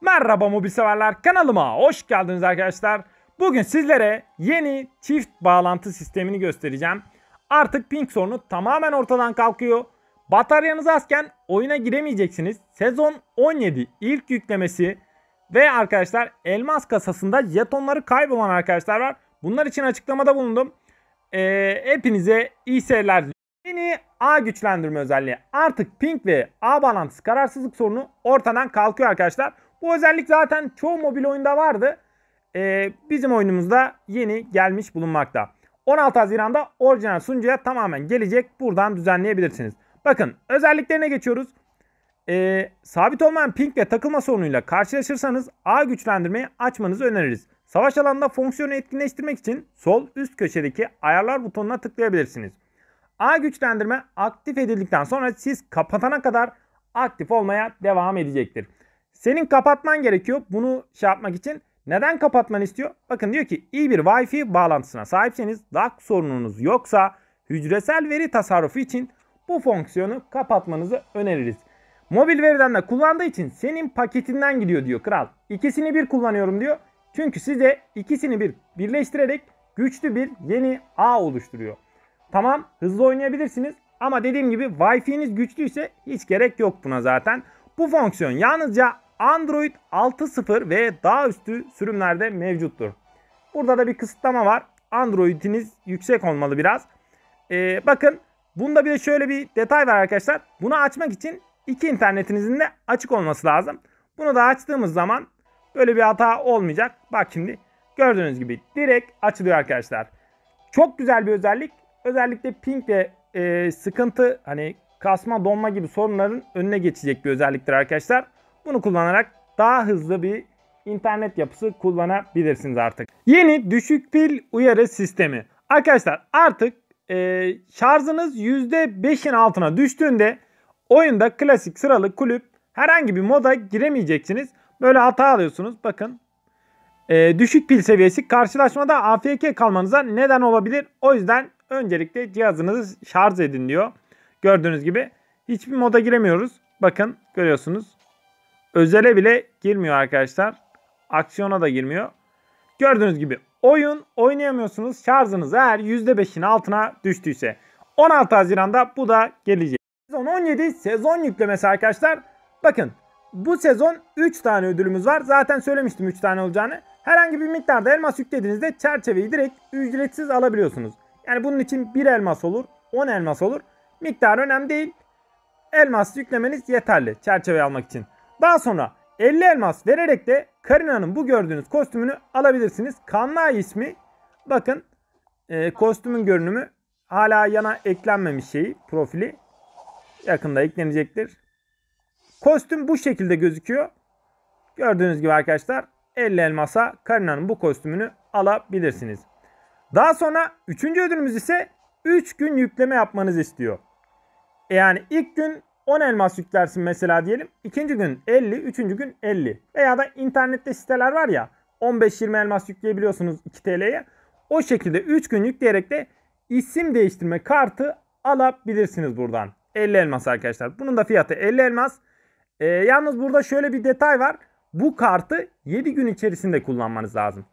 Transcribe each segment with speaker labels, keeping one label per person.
Speaker 1: Merhaba mobil severler kanalıma hoş geldiniz arkadaşlar. Bugün sizlere yeni çift bağlantı sistemini göstereceğim. Artık ping sorunu tamamen ortadan kalkıyor. Bataryanız azken oyuna giremeyeceksiniz. Sezon 17 ilk yüklemesi ve arkadaşlar elmas kasasında jetonları kaybolan arkadaşlar var. Bunlar için açıklamada bulundum. Ee, hepinize iyi seyirler. Yeni A güçlendirme özelliği. Artık ping ve A bağlantısı kararsızlık sorunu ortadan kalkıyor arkadaşlar. Bu özellik zaten çoğu mobil oyunda vardı. Ee, bizim oyunumuzda yeni gelmiş bulunmakta. 16 Haziran'da orijinal sunucuya tamamen gelecek. Buradan düzenleyebilirsiniz. Bakın özelliklerine geçiyoruz. Ee, sabit olmayan ping ve takılma sorunuyla karşılaşırsanız A güçlendirmeyi açmanızı öneririz. Savaş alanında fonksiyonu etkinleştirmek için sol üst köşedeki ayarlar butonuna tıklayabilirsiniz. A güçlendirme aktif edildikten sonra siz kapatana kadar aktif olmaya devam edecektir. Senin kapatman gerekiyor bunu şey yapmak için. Neden kapatman istiyor? Bakın diyor ki iyi bir Wi-Fi bağlantısına sahipseniz DAC sorununuz yoksa hücresel veri tasarrufu için bu fonksiyonu kapatmanızı öneririz. Mobil veriden de kullandığı için senin paketinden gidiyor diyor kral. İkisini bir kullanıyorum diyor. Çünkü size ikisini bir birleştirerek güçlü bir yeni ağ oluşturuyor. Tamam hızlı oynayabilirsiniz ama dediğim gibi Wi-Fi'niz güçlüyse hiç gerek yok buna zaten. Bu fonksiyon yalnızca Android 6.0 ve daha üstü sürümlerde mevcuttur. Burada da bir kısıtlama var. Android'iniz yüksek olmalı biraz. Ee, bakın bunda bir de şöyle bir detay var arkadaşlar. Bunu açmak için iki internetinizin de açık olması lazım. Bunu da açtığımız zaman böyle bir hata olmayacak. Bak şimdi gördüğünüz gibi direkt açılıyor arkadaşlar. Çok güzel bir özellik. Özellikle ping ve e, sıkıntı hani kasma donma gibi sorunların önüne geçecek bir özelliktir arkadaşlar. Bunu kullanarak daha hızlı bir internet yapısı kullanabilirsiniz artık. Yeni düşük pil uyarı sistemi. Arkadaşlar artık e, şarjınız %5'in altına düştüğünde oyunda klasik sıralı kulüp herhangi bir moda giremeyeceksiniz. Böyle hata alıyorsunuz. Bakın e, düşük pil seviyesi karşılaşmada AFK kalmanıza neden olabilir. O yüzden öncelikle cihazınızı şarj edin diyor. Gördüğünüz gibi hiçbir moda giremiyoruz. Bakın görüyorsunuz. Özele bile girmiyor arkadaşlar. Aksiyona da girmiyor. Gördüğünüz gibi oyun oynayamıyorsunuz şarjınız eğer %5'in altına düştüyse. 16 Haziran'da bu da gelecek. Sezon 17 sezon yüklemesi arkadaşlar. Bakın bu sezon 3 tane ödülümüz var. Zaten söylemiştim 3 tane olacağını. Herhangi bir miktarda elmas yüklediğinizde çerçeveyi direkt ücretsiz alabiliyorsunuz. Yani bunun için 1 elmas olur, 10 elmas olur. Miktar önemli değil. Elmas yüklemeniz yeterli çerçeve almak için. Daha sonra 50 elmas vererek de Karina'nın bu gördüğünüz kostümünü alabilirsiniz. Kanlı ismi bakın e, kostümün görünümü hala yana eklenmemiş şeyi profili yakında eklenecektir. Kostüm bu şekilde gözüküyor. Gördüğünüz gibi arkadaşlar 50 elmasa Karina'nın bu kostümünü alabilirsiniz. Daha sonra 3. ödülümüz ise 3 gün yükleme yapmanız istiyor. E, yani ilk gün 10 elmas yüklersin mesela diyelim. İkinci gün 50, üçüncü gün 50. Veya da internette siteler var ya 15-20 elmas yükleyebiliyorsunuz 2 TL'ye. O şekilde 3 gün yükleyerek de isim değiştirme kartı alabilirsiniz buradan. 50 elmas arkadaşlar. Bunun da fiyatı 50 elmas. Ee, yalnız burada şöyle bir detay var. Bu kartı 7 gün içerisinde kullanmanız lazım.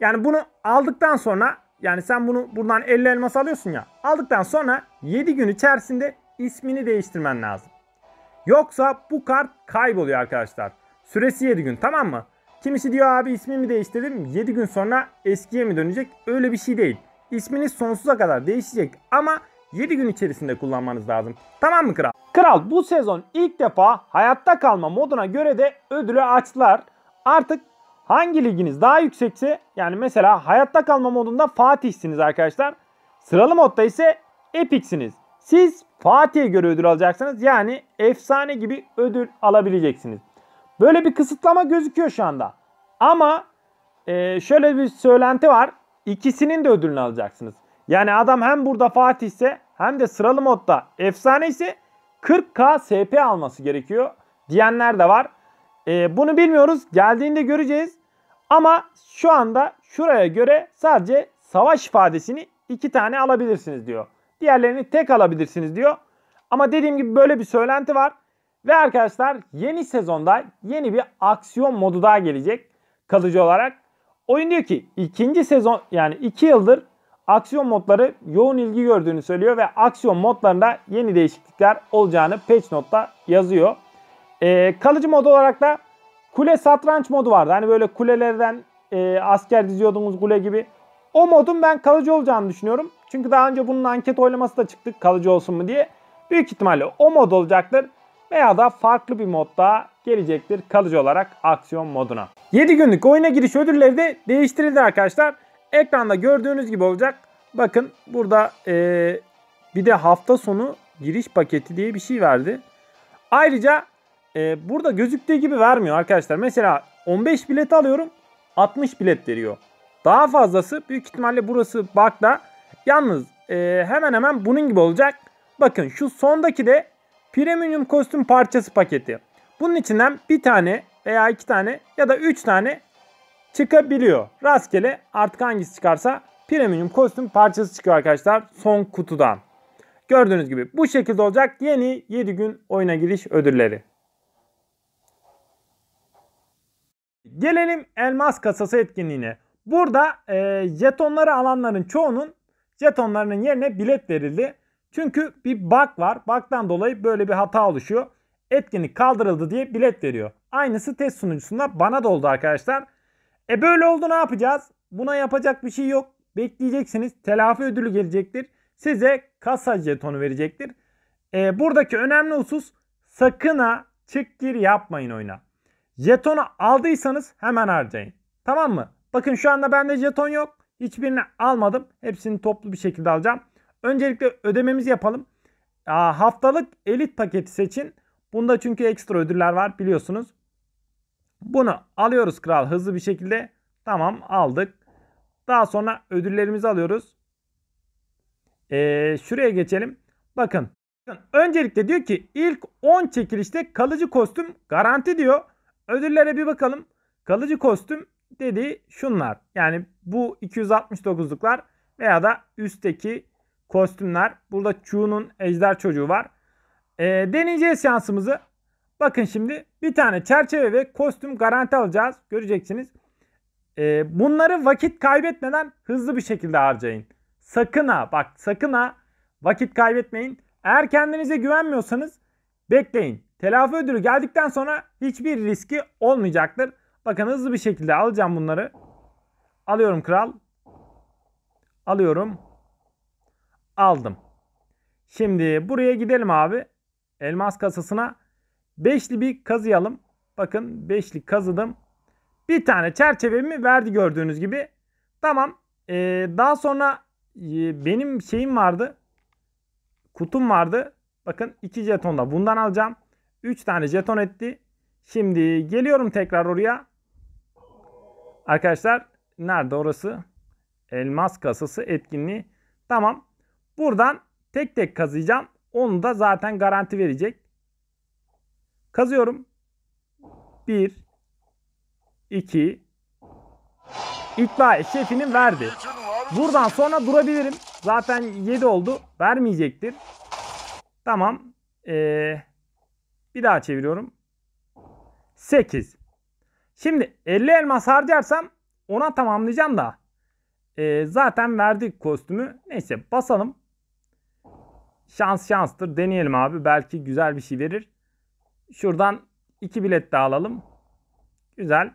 Speaker 1: Yani bunu aldıktan sonra yani sen bunu buradan 50 elmas alıyorsun ya. Aldıktan sonra 7 gün içerisinde ismini değiştirmen lazım. Yoksa bu kart kayboluyor arkadaşlar. Süresi 7 gün tamam mı? Kimisi diyor abi ismimi değiştirdim 7 gün sonra eskiye mi dönecek? Öyle bir şey değil. İsminiz sonsuza kadar değişecek ama 7 gün içerisinde kullanmanız lazım. Tamam mı kral? Kral bu sezon ilk defa hayatta kalma moduna göre de ödülü açtılar. Artık hangi liginiz daha yüksekse yani mesela hayatta kalma modunda Fatih'siniz arkadaşlar. Sıralı modda ise Epic'siniz. Siz Fatih'e göre ödül alacaksınız. Yani efsane gibi ödül alabileceksiniz. Böyle bir kısıtlama gözüküyor şu anda. Ama e, şöyle bir söylenti var. İkisinin de ödülünü alacaksınız. Yani adam hem burada Fatih ise hem de sıralı modda efsane ise 40k SP alması gerekiyor diyenler de var. E, bunu bilmiyoruz. Geldiğinde göreceğiz. Ama şu anda şuraya göre sadece savaş ifadesini iki tane alabilirsiniz diyor. Diğerlerini tek alabilirsiniz diyor. Ama dediğim gibi böyle bir söylenti var. Ve arkadaşlar yeni sezonda yeni bir aksiyon modu daha gelecek kalıcı olarak. Oyun diyor ki ikinci sezon yani iki yıldır aksiyon modları yoğun ilgi gördüğünü söylüyor ve aksiyon modlarında yeni değişiklikler olacağını patch note'da yazıyor. Ee, kalıcı mod olarak da kule satranç modu vardı. Hani böyle kulelerden e, asker diziyordunuz kule gibi. O modun ben kalıcı olacağını düşünüyorum. Çünkü daha önce bunun anket oylaması da çıktı kalıcı olsun mu diye. Büyük ihtimalle o mod olacaktır veya da farklı bir mod daha gelecektir kalıcı olarak aksiyon moduna. 7 günlük oyuna giriş ödülleri de değiştirildi arkadaşlar. Ekranda gördüğünüz gibi olacak. Bakın burada ee, bir de hafta sonu giriş paketi diye bir şey verdi. Ayrıca e, burada gözüktüğü gibi vermiyor arkadaşlar. Mesela 15 bilet alıyorum 60 bilet veriyor. Daha fazlası büyük ihtimalle burası bakla. Yalnız e, hemen hemen bunun gibi olacak. Bakın şu sondaki de premium kostüm parçası paketi. Bunun içinden bir tane veya iki tane ya da üç tane çıkabiliyor. Rastgele artık hangisi çıkarsa premium kostüm parçası çıkıyor arkadaşlar son kutudan. Gördüğünüz gibi bu şekilde olacak yeni 7 gün oyuna giriş ödülleri. Gelelim elmas kasası etkinliğine. Burada e, jetonları alanların çoğunun jetonlarının yerine bilet verildi. Çünkü bir bug var. Bug'dan dolayı böyle bir hata oluşuyor. Etkinlik kaldırıldı diye bilet veriyor. Aynısı test sunucusunda bana da oldu arkadaşlar. E böyle oldu ne yapacağız? Buna yapacak bir şey yok. Bekleyeceksiniz. Telafi ödülü gelecektir. Size kasa jetonu verecektir. E, buradaki önemli husus sakın ha çık gir yapmayın oyuna. Jetonu aldıysanız hemen harcayın. Tamam mı? Bakın şu anda bende jeton yok. Hiçbirini almadım. Hepsini toplu bir şekilde alacağım. Öncelikle ödememizi yapalım. haftalık elit paketi seçin. Bunda çünkü ekstra ödüller var biliyorsunuz. Bunu alıyoruz kral hızlı bir şekilde. Tamam aldık. Daha sonra ödüllerimizi alıyoruz. Ee, şuraya geçelim. Bakın. Öncelikle diyor ki ilk 10 çekilişte kalıcı kostüm garanti diyor. Ödüllere bir bakalım. Kalıcı kostüm dediği şunlar. Yani bu 269'luklar veya da üstteki kostümler. Burada Chu'nun ejder çocuğu var. E, deneyeceğiz şansımızı. Bakın şimdi bir tane çerçeve ve kostüm garanti alacağız. Göreceksiniz. E, bunları vakit kaybetmeden hızlı bir şekilde harcayın. Sakın ha bak sakın ha vakit kaybetmeyin. Eğer kendinize güvenmiyorsanız bekleyin. Telafi ödülü geldikten sonra hiçbir riski olmayacaktır. Bakın hızlı bir şekilde alacağım bunları. Alıyorum kral. Alıyorum. Aldım. Şimdi buraya gidelim abi. Elmas kasasına. Beşli bir kazıyalım. Bakın beşli kazıdım. Bir tane çerçevemi verdi gördüğünüz gibi. Tamam. Ee, daha sonra e, benim şeyim vardı. Kutum vardı. Bakın iki jeton da bundan alacağım. Üç tane jeton etti. Şimdi geliyorum tekrar oraya. Arkadaşlar nerede orası? Elmas kasası etkinliği. Tamam. Buradan tek tek kazıyacağım. Onu da zaten garanti verecek. Kazıyorum. 1 2 İtfaiye şefini verdi. Buradan sonra durabilirim. Zaten 7 oldu. Vermeyecektir. Tamam. Ee, bir daha çeviriyorum. 8. Şimdi 50 elmas harcarsam ona tamamlayacağım da. E, zaten verdik kostümü. Neyse basalım. Şans şanstır. Deneyelim abi. Belki güzel bir şey verir. Şuradan iki bilet daha alalım. Güzel.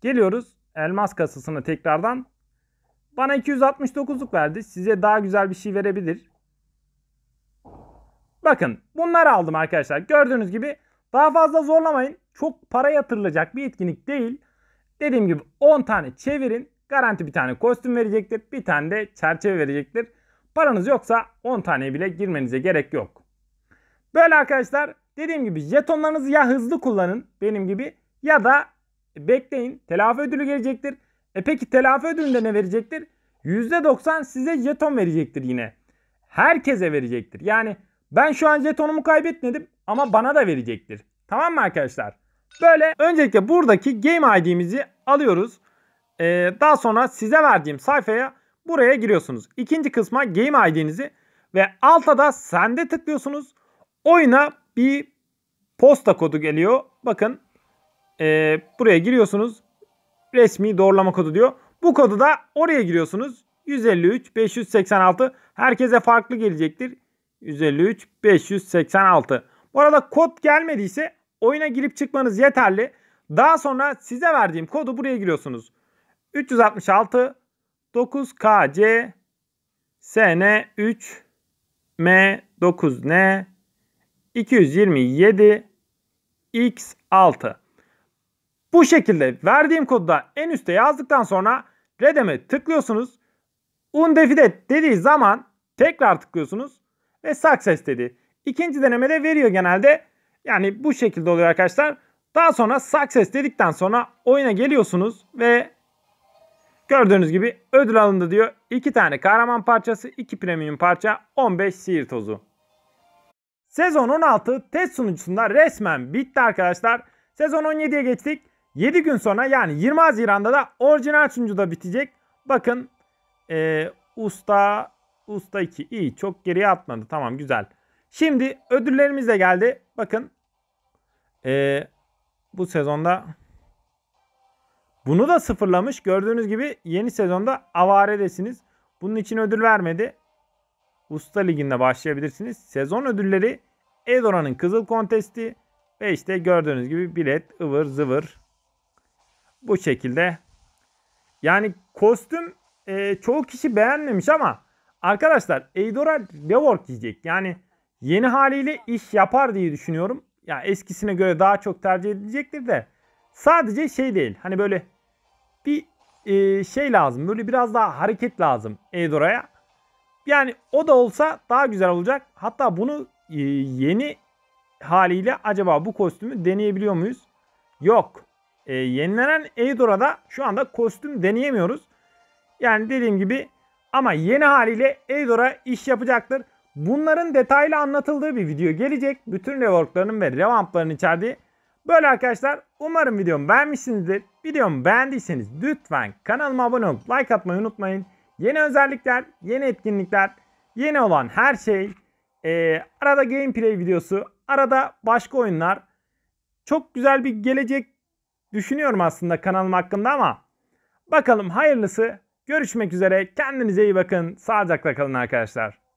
Speaker 1: Geliyoruz. Elmas kasasına tekrardan. Bana 269'luk verdi. Size daha güzel bir şey verebilir. Bakın bunları aldım arkadaşlar. Gördüğünüz gibi daha fazla zorlamayın çok para yatırılacak bir etkinlik değil. Dediğim gibi 10 tane çevirin. Garanti bir tane kostüm verecektir. Bir tane de çerçeve verecektir. Paranız yoksa 10 tane bile girmenize gerek yok. Böyle arkadaşlar dediğim gibi jetonlarınızı ya hızlı kullanın benim gibi ya da bekleyin telafi ödülü gelecektir. E peki telafi ödülünde ne verecektir? %90 size jeton verecektir yine. Herkese verecektir. Yani ben şu an jetonumu kaybetmedim ama bana da verecektir. Tamam mı arkadaşlar? Böyle öncelikle buradaki game ID'mizi alıyoruz. Ee, daha sonra size verdiğim sayfaya buraya giriyorsunuz. İkinci kısma game ID'nizi ve alta da sende tıklıyorsunuz. Oyuna bir posta kodu geliyor. Bakın e, buraya giriyorsunuz. Resmi doğrulama kodu diyor. Bu kodu da oraya giriyorsunuz. 153 586 herkese farklı gelecektir. 153 586. Bu arada kod gelmediyse Oyuna girip çıkmanız yeterli. Daha sonra size verdiğim kodu buraya giriyorsunuz. 366 9KC SN3 M9N 227 X6 Bu şekilde verdiğim kodu da en üste yazdıktan sonra Redem'e tıklıyorsunuz. Undefined dediği zaman tekrar tıklıyorsunuz ve success dedi. İkinci denemede veriyor genelde. Yani bu şekilde oluyor arkadaşlar. Daha sonra success dedikten sonra oyuna geliyorsunuz ve gördüğünüz gibi ödül alındı diyor. 2 tane kahraman parçası, 2 premium parça, 15 sihir tozu. Sezon 16 test sunucusunda resmen bitti arkadaşlar. Sezon 17'ye geçtik. 7 gün sonra yani 20 Haziran'da da orijinal sunucuda bitecek. Bakın e, usta usta 2 iyi çok geriye atmadı tamam güzel. Şimdi ödüllerimiz de geldi. Bakın e, bu sezonda bunu da sıfırlamış. Gördüğünüz gibi yeni sezonda avaredesiniz. Bunun için ödül vermedi. Usta Ligi'nde başlayabilirsiniz. Sezon ödülleri Edora'nın Kızıl Kontesti ve işte gördüğünüz gibi bilet ıvır zıvır. Bu şekilde. Yani kostüm e, çoğu kişi beğenmemiş ama Arkadaşlar Eidora rework diyecek. Yani yeni haliyle iş yapar diye düşünüyorum ya eskisine göre daha çok tercih edilecektir de sadece şey değil. Hani böyle bir e, şey lazım. Böyle biraz daha hareket lazım Eudora'ya. Yani o da olsa daha güzel olacak. Hatta bunu e, yeni haliyle acaba bu kostümü deneyebiliyor muyuz? Yok. E, yenilenen Eudora'da şu anda kostüm deneyemiyoruz. Yani dediğim gibi ama yeni haliyle Eudora iş yapacaktır. Bunların detaylı anlatıldığı bir video gelecek. Bütün reworklarının ve revamplarının içerdiği. Böyle arkadaşlar umarım videomu beğenmişsinizdir. Videomu beğendiyseniz lütfen kanalıma abone olup like atmayı unutmayın. Yeni özellikler, yeni etkinlikler, yeni olan her şey. Ee, arada gameplay videosu, arada başka oyunlar. Çok güzel bir gelecek düşünüyorum aslında kanalım hakkında ama bakalım hayırlısı. Görüşmek üzere. Kendinize iyi bakın. Sağlıcakla kalın arkadaşlar.